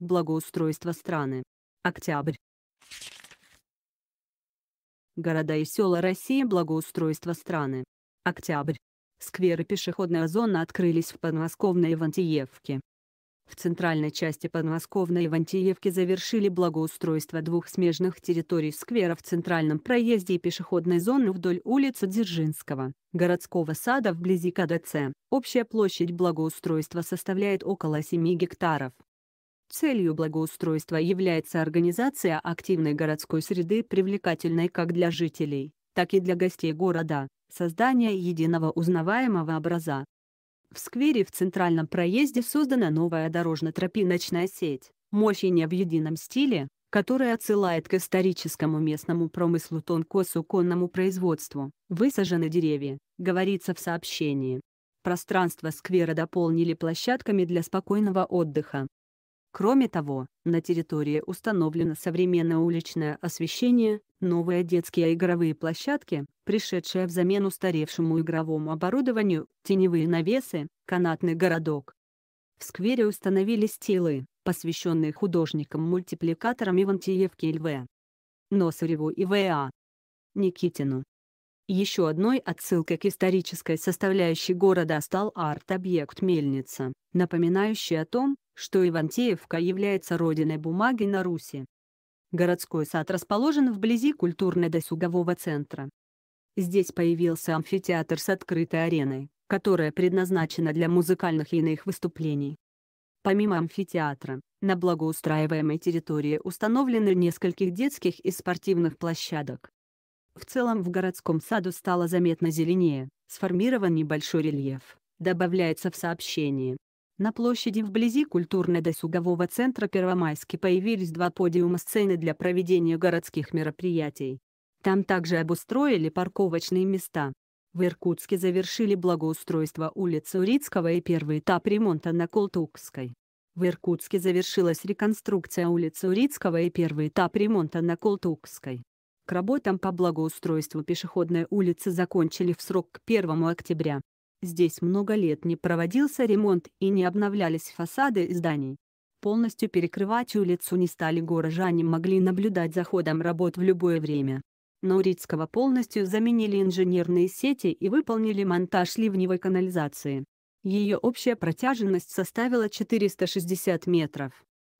благоустройства страны. Октябрь. Города и села России благоустройство страны. Октябрь. Скверы пешеходная зона открылись в Подмосковной Ивантиевке. В центральной части Подмосковной Ивантиевки завершили благоустройство двух смежных территорий сквера в центральном проезде и пешеходной зоны вдоль улицы Дзержинского, городского сада вблизи КДЦ. Общая площадь благоустройства составляет около 7 гектаров. Целью благоустройства является организация активной городской среды, привлекательной как для жителей, так и для гостей города, создание единого узнаваемого образа. В сквере в центральном проезде создана новая дорожно-тропиночная сеть, мощение в едином стиле, которая отсылает к историческому местному промыслу тонко-суконному производству. Высажены деревья, говорится в сообщении. Пространство сквера дополнили площадками для спокойного отдыха, Кроме того, на территории установлено современное уличное освещение, новые детские игровые площадки, пришедшие в замену устаревшему игровому оборудованию, теневые навесы, канатный городок. В сквере установили стелы, посвященные художникам-мультипликаторам Ивантеевке Льве, Носареву и В.А. А. Никитину. Еще одной отсылкой к исторической составляющей города стал арт-объект «Мельница», напоминающий о том, что Ивантеевка является родиной бумаги на Руси. Городской сад расположен вблизи культурно-досугового центра. Здесь появился амфитеатр с открытой ареной, которая предназначена для музыкальных и иных выступлений. Помимо амфитеатра, на благоустраиваемой территории установлены нескольких детских и спортивных площадок. В целом в городском саду стало заметно зеленее, сформирован небольшой рельеф, добавляется в сообщении. На площади вблизи культурно-досугового центра Первомайски появились два подиума сцены для проведения городских мероприятий. Там также обустроили парковочные места. В Иркутске завершили благоустройство улицы Урицкого и первый этап ремонта на Колтукской. В Иркутске завершилась реконструкция улицы Урицкого и первый этап ремонта на Колтукской. К работам по благоустройству пешеходной улицы закончили в срок к 1 октября. Здесь много лет не проводился ремонт и не обновлялись фасады зданий. Полностью перекрывать улицу не стали горожане могли наблюдать за ходом работ в любое время. Наурицкого полностью заменили инженерные сети и выполнили монтаж ливневой канализации. Ее общая протяженность составила 460 метров.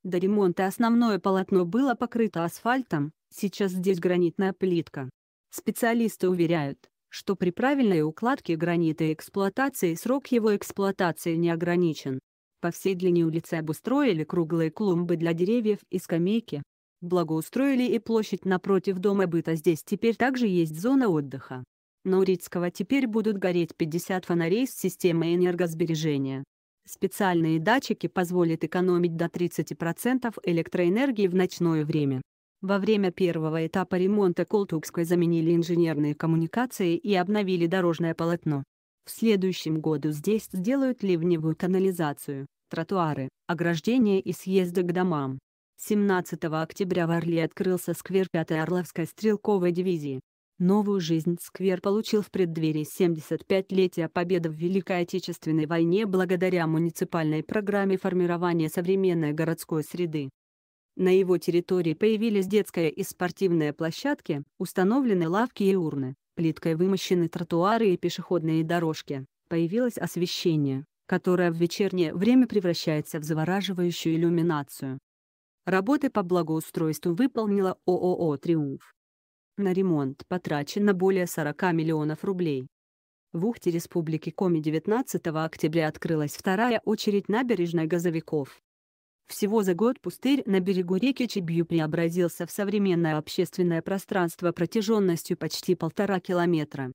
До ремонта основное полотно было покрыто асфальтом, сейчас здесь гранитная плитка. Специалисты уверяют, что при правильной укладке гранита и эксплуатации срок его эксплуатации не ограничен. По всей длине улицы обустроили круглые клумбы для деревьев и скамейки. Благоустроили и площадь напротив дома быта здесь теперь также есть зона отдыха. На Урицкого теперь будут гореть 50 фонарей с системой энергосбережения. Специальные датчики позволят экономить до 30% электроэнергии в ночное время. Во время первого этапа ремонта Колтукской заменили инженерные коммуникации и обновили дорожное полотно. В следующем году здесь сделают ливневую канализацию, тротуары, ограждения и съезды к домам. 17 октября в Орле открылся сквер 5-й Орловской стрелковой дивизии. Новую жизнь сквер получил в преддверии 75-летия победы в Великой Отечественной войне благодаря муниципальной программе формирования современной городской среды. На его территории появились детская и спортивная площадки, установлены лавки и урны, плиткой вымощены тротуары и пешеходные дорожки, появилось освещение, которое в вечернее время превращается в завораживающую иллюминацию. Работы по благоустройству выполнила ООО «Триумф». На ремонт потрачено более 40 миллионов рублей. В Ухте Республики Коми 19 октября открылась вторая очередь набережной газовиков. Всего за год пустырь на берегу реки Чебью преобразился в современное общественное пространство протяженностью почти полтора километра.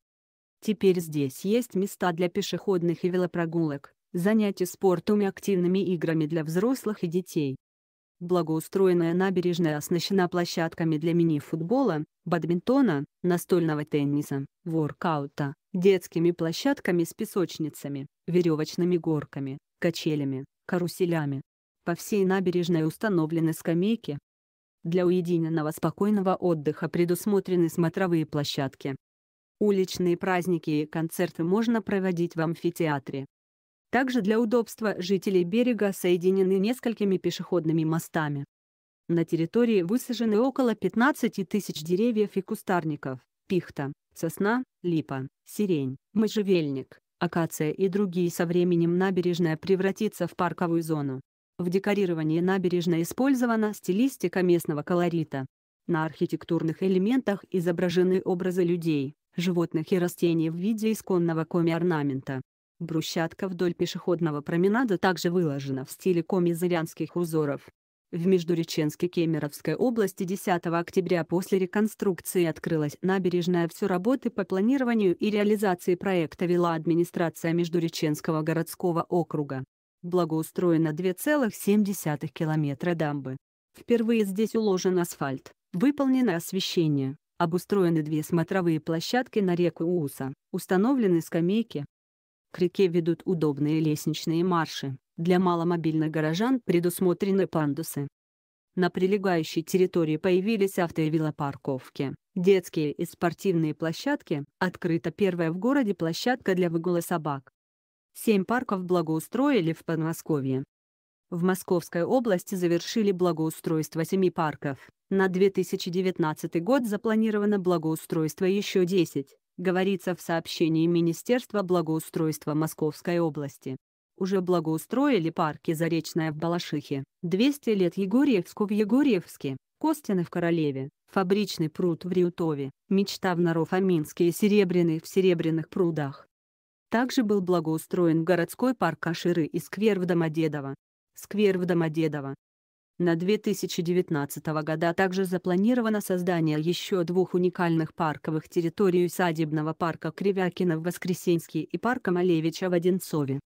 Теперь здесь есть места для пешеходных и велопрогулок, занятий спортом и активными играми для взрослых и детей. Благоустроенная набережная оснащена площадками для мини-футбола, бадминтона, настольного тенниса, воркаута, детскими площадками с песочницами, веревочными горками, качелями, каруселями, по всей набережной установлены скамейки. Для уединенного спокойного отдыха предусмотрены смотровые площадки. Уличные праздники и концерты можно проводить в амфитеатре. Также для удобства жителей берега соединены несколькими пешеходными мостами. На территории высажены около 15 тысяч деревьев и кустарников, пихта, сосна, липа, сирень, можжевельник, акация и другие со временем набережная превратится в парковую зону. В декорировании набережной использована стилистика местного колорита. На архитектурных элементах изображены образы людей, животных и растений в виде исконного коми-орнамента. Брусчатка вдоль пешеходного променада также выложена в стиле коми-зырянских узоров. В Междуреченске Кемеровской области 10 октября после реконструкции открылась набережная. Все работы по планированию и реализации проекта вела администрация Междуреченского городского округа благоустроено 2,7 километра дамбы. Впервые здесь уложен асфальт, выполнено освещение, обустроены две смотровые площадки на реку Ууса, установлены скамейки. К реке ведут удобные лестничные марши, для маломобильных горожан предусмотрены пандусы. На прилегающей территории появились авто- и велопарковки, детские и спортивные площадки, открыта первая в городе площадка для выгула собак. Семь парков благоустроили в Подмосковье. В Московской области завершили благоустройство семи парков. На 2019 год запланировано благоустройство еще 10, говорится в сообщении Министерства благоустройства Московской области. Уже благоустроили парки Заречная в Балашихе, 200 лет Егорьевску в Егорьевске, Костины в Королеве, Фабричный пруд в Риутове, Мечта в Нарофаминске и Серебряный в Серебряных прудах. Также был благоустроен городской парк Каширы и сквер в Домодедово. Сквер в Домодедово. На 2019 года также запланировано создание еще двух уникальных парковых территорий усадебного парка Кривякина в Воскресенске и парка Малевича в Одинцове.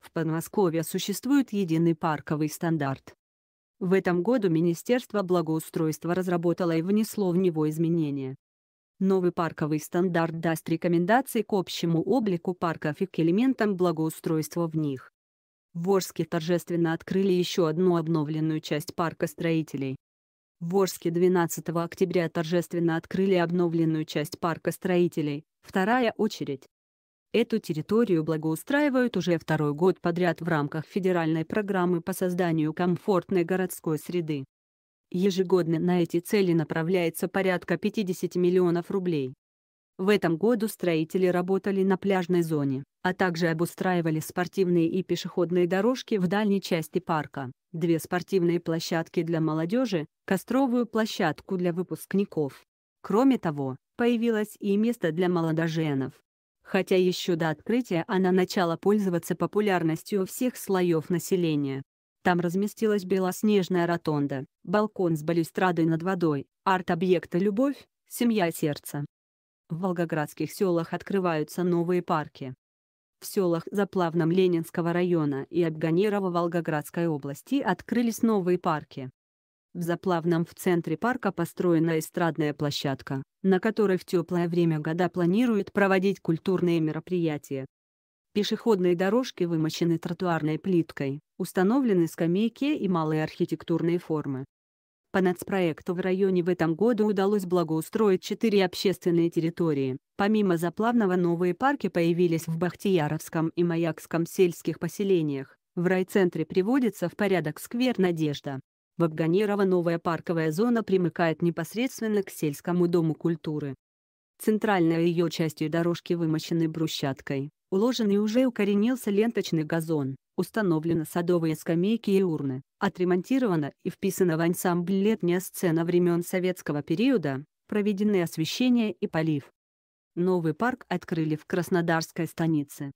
В Подмосковье существует единый парковый стандарт. В этом году Министерство благоустройства разработало и внесло в него изменения. Новый парковый стандарт даст рекомендации к общему облику парков и к элементам благоустройства в них. В Орске торжественно открыли еще одну обновленную часть парка строителей. В Орске 12 октября торжественно открыли обновленную часть парка строителей, вторая очередь. Эту территорию благоустраивают уже второй год подряд в рамках федеральной программы по созданию комфортной городской среды. Ежегодно на эти цели направляется порядка 50 миллионов рублей. В этом году строители работали на пляжной зоне, а также обустраивали спортивные и пешеходные дорожки в дальней части парка, две спортивные площадки для молодежи, костровую площадку для выпускников. Кроме того, появилось и место для молодоженов. Хотя еще до открытия она начала пользоваться популярностью у всех слоев населения. Там разместилась белоснежная ротонда, балкон с балюстрадой над водой, арт-объекты «Любовь», «Семья и сердце». В волгоградских селах открываются новые парки. В селах за плавном Ленинского района и Абганерова Волгоградской области открылись новые парки. В Заплавном в центре парка построена эстрадная площадка, на которой в теплое время года планируют проводить культурные мероприятия, Пешеходные дорожки вымощены тротуарной плиткой, установлены скамейки и малые архитектурные формы. По нацпроекту в районе в этом году удалось благоустроить четыре общественные территории. Помимо заплавного новые парки появились в Бахтияровском и Маякском сельских поселениях. В райцентре приводится в порядок сквер «Надежда». В Абганерово новая парковая зона примыкает непосредственно к сельскому дому культуры. Центральная ее частью дорожки вымощены брусчаткой, Уложен и уже укоренился ленточный газон, установлены садовые скамейки и урны, отремонтирована и вписана в ансамбль летняя сцена времен советского периода, проведены освещение и полив. Новый парк открыли в Краснодарской станице.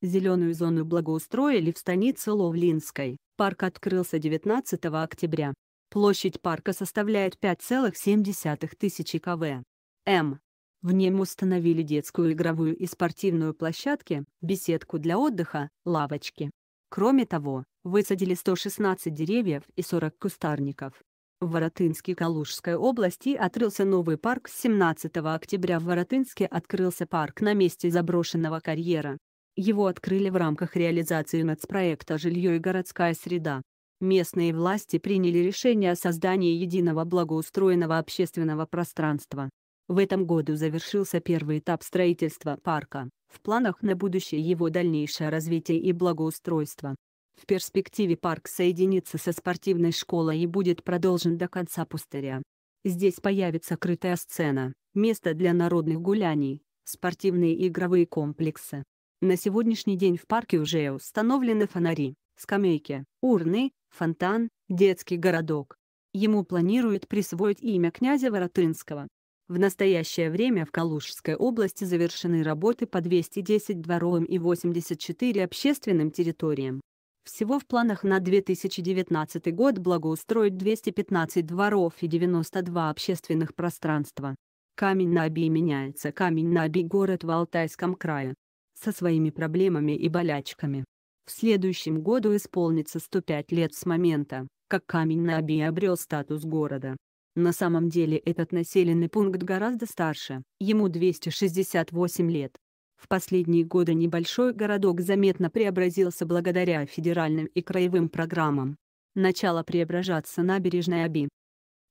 Зеленую зону благоустроили в станице Ловлинской. Парк открылся 19 октября. Площадь парка составляет 5,7 тысячи кв. М. В нем установили детскую игровую и спортивную площадки, беседку для отдыха, лавочки. Кроме того, высадили 116 деревьев и 40 кустарников. В Воротынске Калужской области открылся новый парк. 17 октября в Воротынске открылся парк на месте заброшенного карьера. Его открыли в рамках реализации нацпроекта «Жилье и городская среда». Местные власти приняли решение о создании единого благоустроенного общественного пространства. В этом году завершился первый этап строительства парка, в планах на будущее его дальнейшее развитие и благоустройство. В перспективе парк соединится со спортивной школой и будет продолжен до конца пустыря. Здесь появится крытая сцена, место для народных гуляний, спортивные и игровые комплексы. На сегодняшний день в парке уже установлены фонари, скамейки, урны, фонтан, детский городок. Ему планируют присвоить имя князя Воротынского, в настоящее время в Калужской области завершены работы по 210 дворовым и 84 общественным территориям. Всего в планах на 2019 год благоустроить 215 дворов и 92 общественных пространства. Камень на Оби меняется. Камень на Оби – город в Алтайском крае. Со своими проблемами и болячками. В следующем году исполнится 105 лет с момента, как Камень на Оби обрел статус города. На самом деле этот населенный пункт гораздо старше, ему 268 лет. В последние годы небольшой городок заметно преобразился благодаря федеральным и краевым программам. Начало преображаться набережная Аби.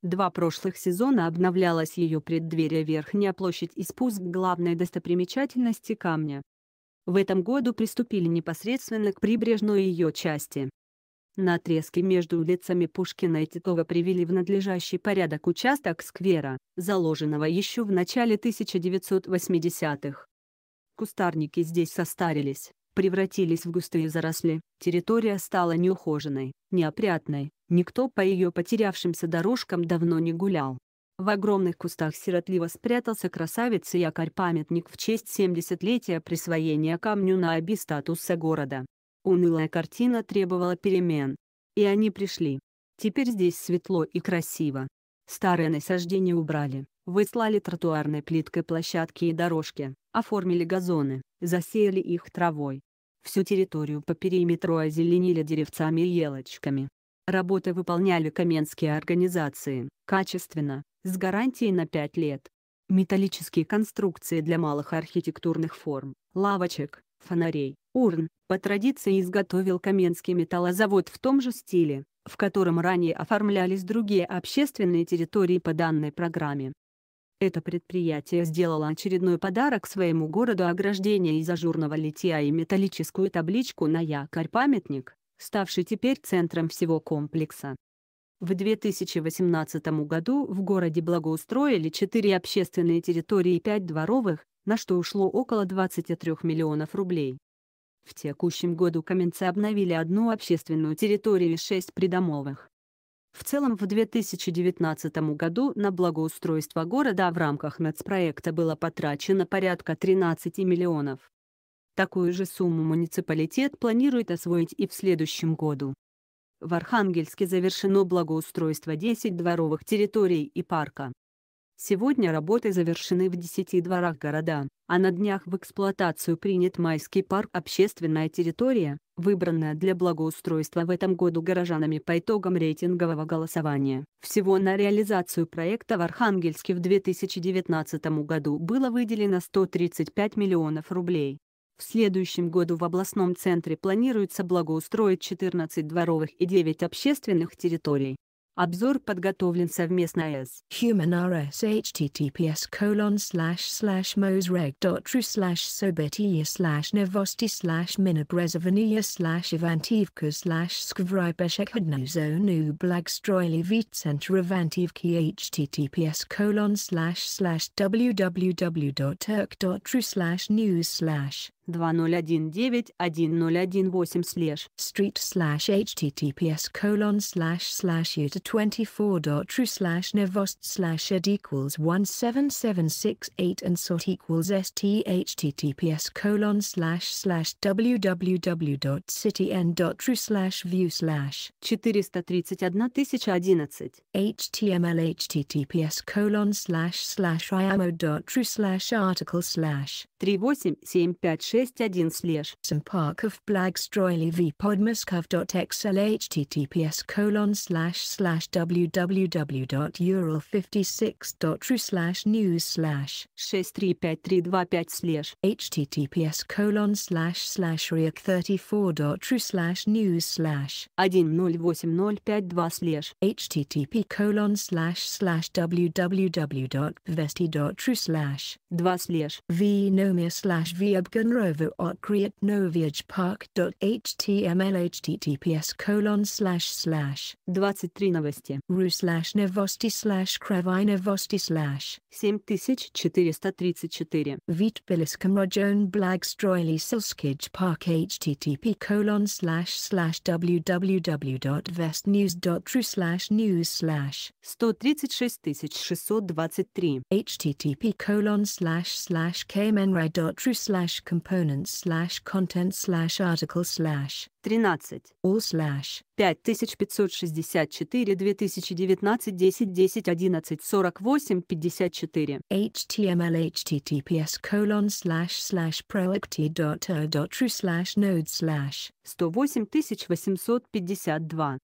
Два прошлых сезона обновлялась ее преддверие Верхняя площадь и спуск главной достопримечательности камня. В этом году приступили непосредственно к прибрежной ее части. На отрезке между улицами Пушкина и Титова привели в надлежащий порядок участок сквера, заложенного еще в начале 1980-х. Кустарники здесь состарились, превратились в густые заросли, территория стала неухоженной, неопрятной, никто по ее потерявшимся дорожкам давно не гулял. В огромных кустах сиротливо спрятался красавец и якорь-памятник в честь 70-летия присвоения камню на оби статуса города. Унылая картина требовала перемен. И они пришли. Теперь здесь светло и красиво. Старое насаждение убрали, выслали тротуарной плиткой площадки и дорожки, оформили газоны, засеяли их травой. Всю территорию по периметру озеленили деревцами и елочками. Работы выполняли каменские организации, качественно, с гарантией на 5 лет. Металлические конструкции для малых архитектурных форм, лавочек, фонарей, Урн, по традиции изготовил Каменский металлозавод в том же стиле, в котором ранее оформлялись другие общественные территории по данной программе. Это предприятие сделало очередной подарок своему городу ограждение из ажурного литья и металлическую табличку на якорь-памятник, ставший теперь центром всего комплекса. В 2018 году в городе благоустроили 4 общественные территории и 5 дворовых, на что ушло около 23 миллионов рублей. В текущем году каменцы обновили одну общественную территорию и шесть придомовых. В целом в 2019 году на благоустройство города в рамках нацпроекта было потрачено порядка 13 миллионов. Такую же сумму муниципалитет планирует освоить и в следующем году. В Архангельске завершено благоустройство 10 дворовых территорий и парка. Сегодня работы завершены в 10 дворах города, а на днях в эксплуатацию принят Майский парк «Общественная территория», выбранная для благоустройства в этом году горожанами по итогам рейтингового голосования. Всего на реализацию проекта в Архангельске в 2019 году было выделено 135 миллионов рублей. В следующем году в областном центре планируется благоустроить 14 дворовых и 9 общественных территорий. Обзор подготовлен совместно с HumanRS https colon slash slash mosreg.tru slash sobetia slash novosti slash minabrezovania slash ivantivka slash skvribeshekhadnozonu blagstroily vitcentra ivantivki https colon slash slash www.turk.tru slash news slash 2019-1018 slash street slash https colon slash slash uta true slash nevost slash ed equals 17768 and sort equals st https colon slash slash dot true slash view slash 431011 html https colon slash slash iamo true slash article slash 38756 61 slash park of blagstroily v podmoscov.xl https colon slash slash www.ural56.ru slash news slash 635325 slash https colon slash slash react34.ru slash news slash 108052 slash http colon slash slash www.vesti.ru slash 2 slash v nomia slash vabganro Kurovo or create noviajpark.html https colon slash slash 23 новости ру slash slash slash 7434 Вит Белиском Рожон Благстроили silskij park http colon slash slash www.vestnews.ru slash news slash http colon slash slash kmenrai.ru slash component slash content slash article slash 13 all slash 5564 2019 10 10 11 48 54 html https colon slash slash proacty.o.ru uh, slash node slash 108852